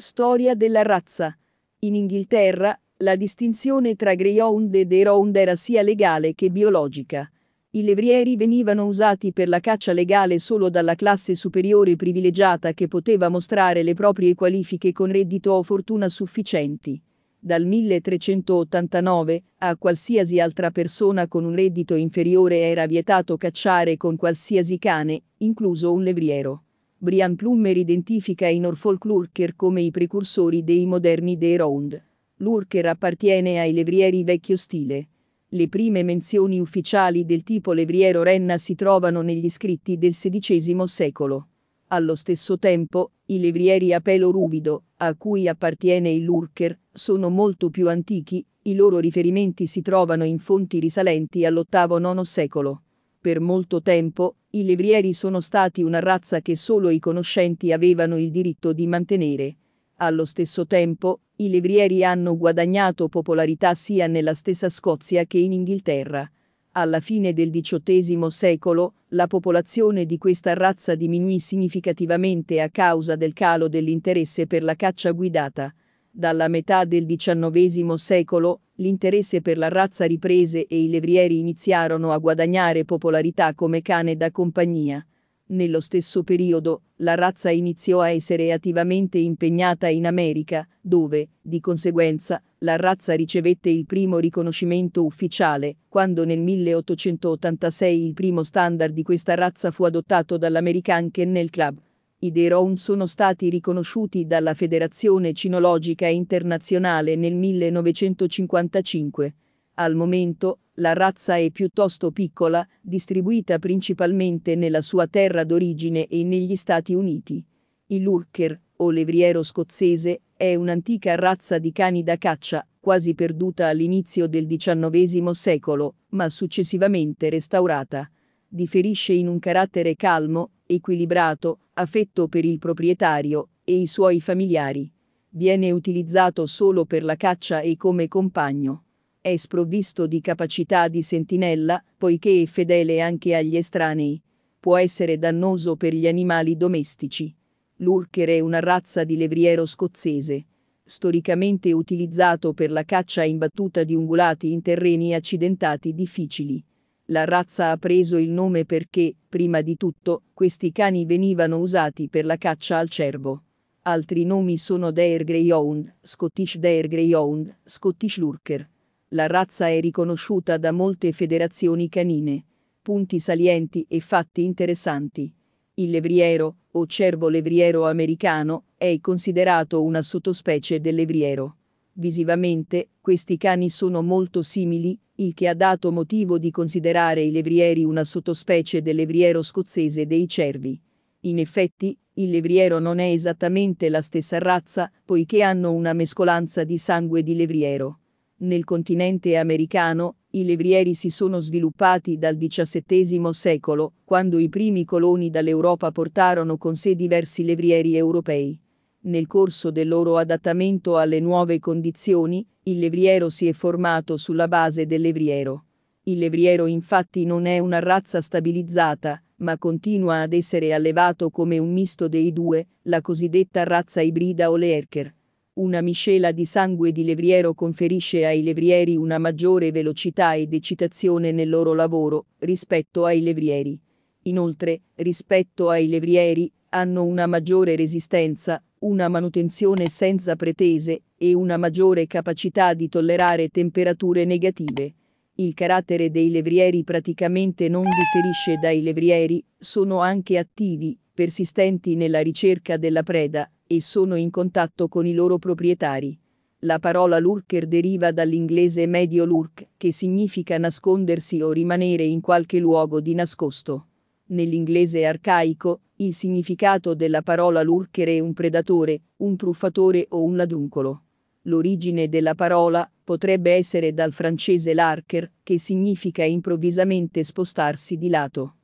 Storia della razza. In Inghilterra, la distinzione tra Greyhound ed Erehound era sia legale che biologica. I levrieri venivano usati per la caccia legale solo dalla classe superiore privilegiata che poteva mostrare le proprie qualifiche con reddito o fortuna sufficienti. Dal 1389 a qualsiasi altra persona con un reddito inferiore era vietato cacciare con qualsiasi cane, incluso un levriero. Brian Plummer identifica i Norfolk Lurker come i precursori dei moderni The Round. Lurker appartiene ai levrieri vecchio stile. Le prime menzioni ufficiali del tipo levriero renna si trovano negli scritti del XVI secolo. Allo stesso tempo, i levrieri a pelo ruvido, a cui appartiene il lurker, sono molto più antichi, i loro riferimenti si trovano in fonti risalenti all'VIII-IX secolo. Per molto tempo, i levrieri sono stati una razza che solo i conoscenti avevano il diritto di mantenere. Allo stesso tempo, i levrieri hanno guadagnato popolarità sia nella stessa Scozia che in Inghilterra. Alla fine del XVIII secolo, la popolazione di questa razza diminuì significativamente a causa del calo dell'interesse per la caccia guidata. Dalla metà del XIX secolo, l'interesse per la razza riprese e i levrieri iniziarono a guadagnare popolarità come cane da compagnia. Nello stesso periodo, la razza iniziò a essere attivamente impegnata in America, dove, di conseguenza, la razza ricevette il primo riconoscimento ufficiale, quando nel 1886 il primo standard di questa razza fu adottato dall'American Kennel Club. I Deron sono stati riconosciuti dalla Federazione Cinologica Internazionale nel 1955. Al momento, la razza è piuttosto piccola, distribuita principalmente nella sua terra d'origine e negli Stati Uniti. Il Lurker, o levriero scozzese, è un'antica razza di cani da caccia, quasi perduta all'inizio del XIX secolo, ma successivamente restaurata. Differisce in un carattere calmo, equilibrato, affetto per il proprietario e i suoi familiari. Viene utilizzato solo per la caccia e come compagno. È sprovvisto di capacità di sentinella, poiché è fedele anche agli estranei. Può essere dannoso per gli animali domestici. L'Urker è una razza di levriero scozzese storicamente utilizzato per la caccia imbattuta di ungulati in terreni accidentati difficili. La razza ha preso il nome perché, prima di tutto, questi cani venivano usati per la caccia al cervo. Altri nomi sono Dare Greyhound, Scottish Dare Greyhound, Scottish Lurker. La razza è riconosciuta da molte federazioni canine. Punti salienti e fatti interessanti. Il levriero, o cervo levriero americano, è considerato una sottospecie del levriero. Visivamente, questi cani sono molto simili, il che ha dato motivo di considerare i levrieri una sottospecie del levriero scozzese dei cervi. In effetti, il levriero non è esattamente la stessa razza, poiché hanno una mescolanza di sangue di levriero. Nel continente americano, i levrieri si sono sviluppati dal XVII secolo, quando i primi coloni dall'Europa portarono con sé diversi levrieri europei. Nel corso del loro adattamento alle nuove condizioni, il levriero si è formato sulla base del levriero. Il levriero infatti non è una razza stabilizzata, ma continua ad essere allevato come un misto dei due, la cosiddetta razza ibrida o Lerker. Una miscela di sangue di levriero conferisce ai levrieri una maggiore velocità ed eccitazione nel loro lavoro rispetto ai levrieri. Inoltre, rispetto ai levrieri, hanno una maggiore resistenza, una manutenzione senza pretese e una maggiore capacità di tollerare temperature negative. Il carattere dei levrieri praticamente non differisce dai levrieri, sono anche attivi, persistenti nella ricerca della preda e sono in contatto con i loro proprietari. La parola lurker deriva dall'inglese medio lurk, che significa nascondersi o rimanere in qualche luogo di nascosto. Nell'inglese arcaico, il significato della parola lurchere è un predatore, un truffatore o un laduncolo. L'origine della parola potrebbe essere dal francese larker, che significa improvvisamente spostarsi di lato.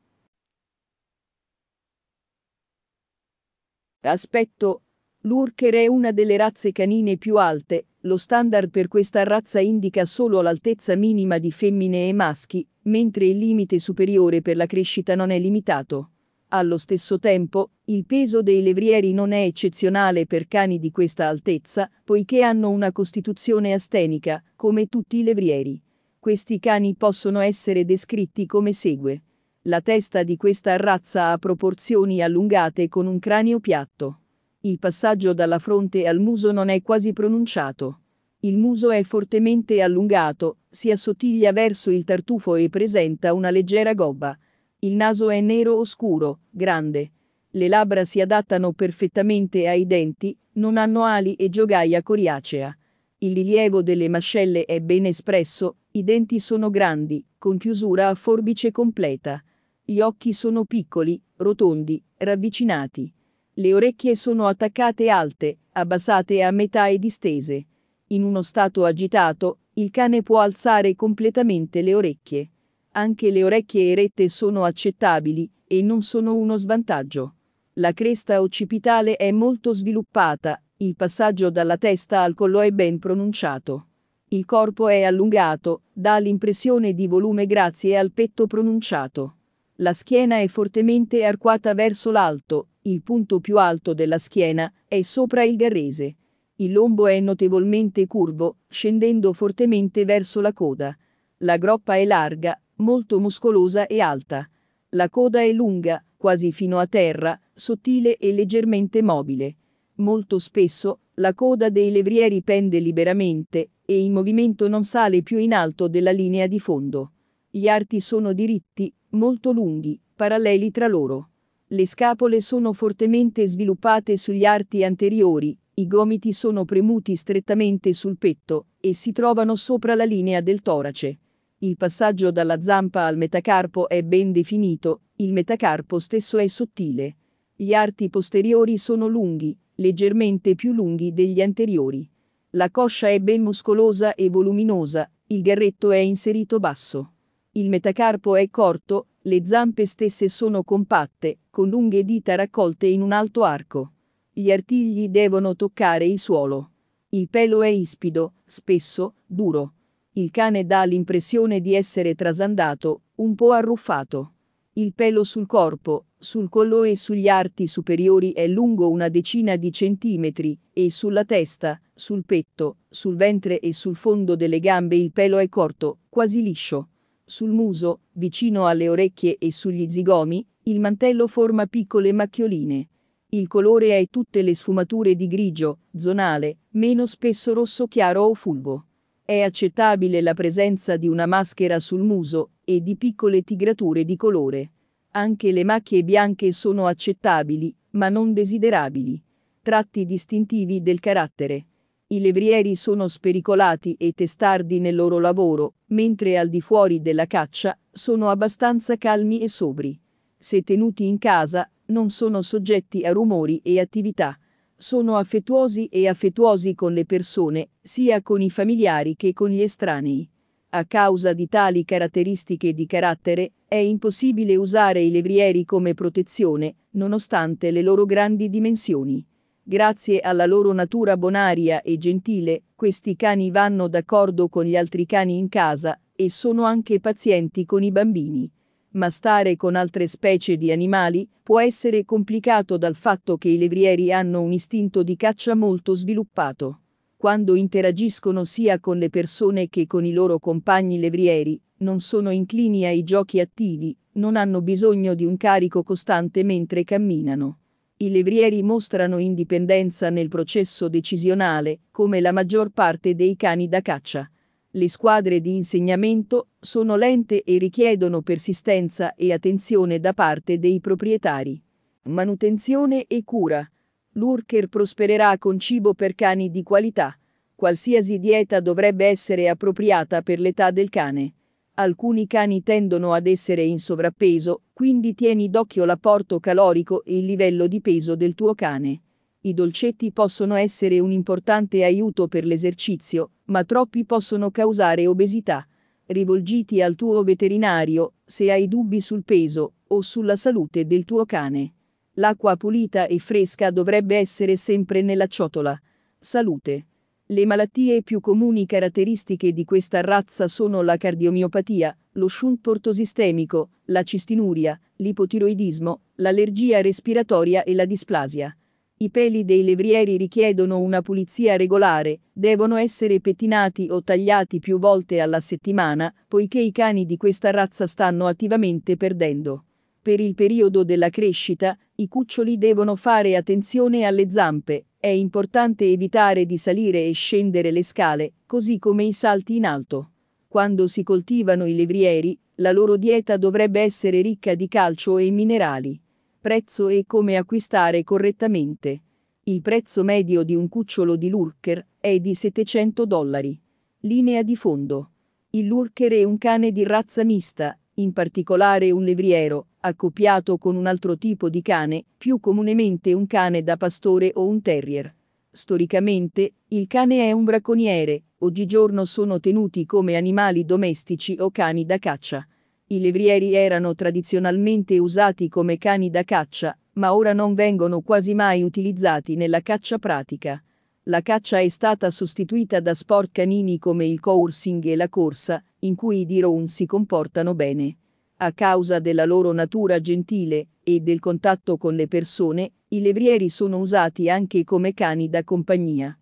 Aspetto L'Urker è una delle razze canine più alte, lo standard per questa razza indica solo l'altezza minima di femmine e maschi, mentre il limite superiore per la crescita non è limitato. Allo stesso tempo, il peso dei levrieri non è eccezionale per cani di questa altezza, poiché hanno una costituzione astenica, come tutti i levrieri. Questi cani possono essere descritti come segue. La testa di questa razza ha proporzioni allungate con un cranio piatto. Il passaggio dalla fronte al muso non è quasi pronunciato. Il muso è fortemente allungato, si assottiglia verso il tartufo e presenta una leggera gobba. Il naso è nero oscuro, grande. Le labbra si adattano perfettamente ai denti, non hanno ali e giogaia coriacea. Il rilievo delle mascelle è ben espresso, i denti sono grandi, con chiusura a forbice completa. Gli occhi sono piccoli, rotondi, ravvicinati. Le orecchie sono attaccate alte, abbassate a metà e distese. In uno stato agitato, il cane può alzare completamente le orecchie. Anche le orecchie erette sono accettabili e non sono uno svantaggio. La cresta occipitale è molto sviluppata, il passaggio dalla testa al collo è ben pronunciato. Il corpo è allungato, dà l'impressione di volume grazie al petto pronunciato. La schiena è fortemente arcuata verso l'alto, il punto più alto della schiena è sopra il garrese. Il lombo è notevolmente curvo, scendendo fortemente verso la coda. La groppa è larga, molto muscolosa e alta. La coda è lunga, quasi fino a terra, sottile e leggermente mobile. Molto spesso, la coda dei levrieri pende liberamente e il movimento non sale più in alto della linea di fondo. Gli arti sono diritti, molto lunghi, paralleli tra loro. Le scapole sono fortemente sviluppate sugli arti anteriori, i gomiti sono premuti strettamente sul petto e si trovano sopra la linea del torace. Il passaggio dalla zampa al metacarpo è ben definito, il metacarpo stesso è sottile. Gli arti posteriori sono lunghi, leggermente più lunghi degli anteriori. La coscia è ben muscolosa e voluminosa, il garretto è inserito basso. Il metacarpo è corto, le zampe stesse sono compatte, con lunghe dita raccolte in un alto arco. Gli artigli devono toccare il suolo. Il pelo è ispido, spesso, duro. Il cane dà l'impressione di essere trasandato, un po' arruffato. Il pelo sul corpo, sul collo e sugli arti superiori è lungo una decina di centimetri, e sulla testa, sul petto, sul ventre e sul fondo delle gambe il pelo è corto, quasi liscio. Sul muso, vicino alle orecchie e sugli zigomi, il mantello forma piccole macchioline. Il colore è tutte le sfumature di grigio, zonale, meno spesso rosso chiaro o fulvo. È accettabile la presenza di una maschera sul muso e di piccole tigrature di colore. Anche le macchie bianche sono accettabili, ma non desiderabili. Tratti distintivi del carattere. I levrieri sono spericolati e testardi nel loro lavoro, mentre al di fuori della caccia sono abbastanza calmi e sobri. Se tenuti in casa, non sono soggetti a rumori e attività. Sono affettuosi e affettuosi con le persone, sia con i familiari che con gli estranei. A causa di tali caratteristiche di carattere, è impossibile usare i levrieri come protezione, nonostante le loro grandi dimensioni. Grazie alla loro natura bonaria e gentile, questi cani vanno d'accordo con gli altri cani in casa e sono anche pazienti con i bambini. Ma stare con altre specie di animali può essere complicato dal fatto che i levrieri hanno un istinto di caccia molto sviluppato. Quando interagiscono sia con le persone che con i loro compagni levrieri, non sono inclini ai giochi attivi, non hanno bisogno di un carico costante mentre camminano. I levrieri mostrano indipendenza nel processo decisionale, come la maggior parte dei cani da caccia. Le squadre di insegnamento sono lente e richiedono persistenza e attenzione da parte dei proprietari. Manutenzione e cura. L'Urker prospererà con cibo per cani di qualità. Qualsiasi dieta dovrebbe essere appropriata per l'età del cane. Alcuni cani tendono ad essere in sovrappeso, quindi tieni d'occhio l'apporto calorico e il livello di peso del tuo cane. I dolcetti possono essere un importante aiuto per l'esercizio, ma troppi possono causare obesità. Rivolgiti al tuo veterinario se hai dubbi sul peso o sulla salute del tuo cane. L'acqua pulita e fresca dovrebbe essere sempre nella ciotola. Salute. Le malattie più comuni caratteristiche di questa razza sono la cardiomiopatia, lo shunt portosistemico, la cistinuria, l'ipotiroidismo, l'allergia respiratoria e la displasia. I peli dei levrieri richiedono una pulizia regolare, devono essere pettinati o tagliati più volte alla settimana, poiché i cani di questa razza stanno attivamente perdendo. Per il periodo della crescita, i cuccioli devono fare attenzione alle zampe, è importante evitare di salire e scendere le scale, così come i salti in alto. Quando si coltivano i levrieri, la loro dieta dovrebbe essere ricca di calcio e minerali. Prezzo e come acquistare correttamente. Il prezzo medio di un cucciolo di lurker è di 700 dollari. Linea di fondo. Il lurker è un cane di razza mista, in particolare un levriero, accoppiato con un altro tipo di cane, più comunemente un cane da pastore o un terrier. Storicamente, il cane è un bracconiere, oggigiorno sono tenuti come animali domestici o cani da caccia. I levrieri erano tradizionalmente usati come cani da caccia, ma ora non vengono quasi mai utilizzati nella caccia pratica. La caccia è stata sostituita da sport canini come il coursing e la corsa, in cui i diron si comportano bene. A causa della loro natura gentile e del contatto con le persone, i levrieri sono usati anche come cani da compagnia.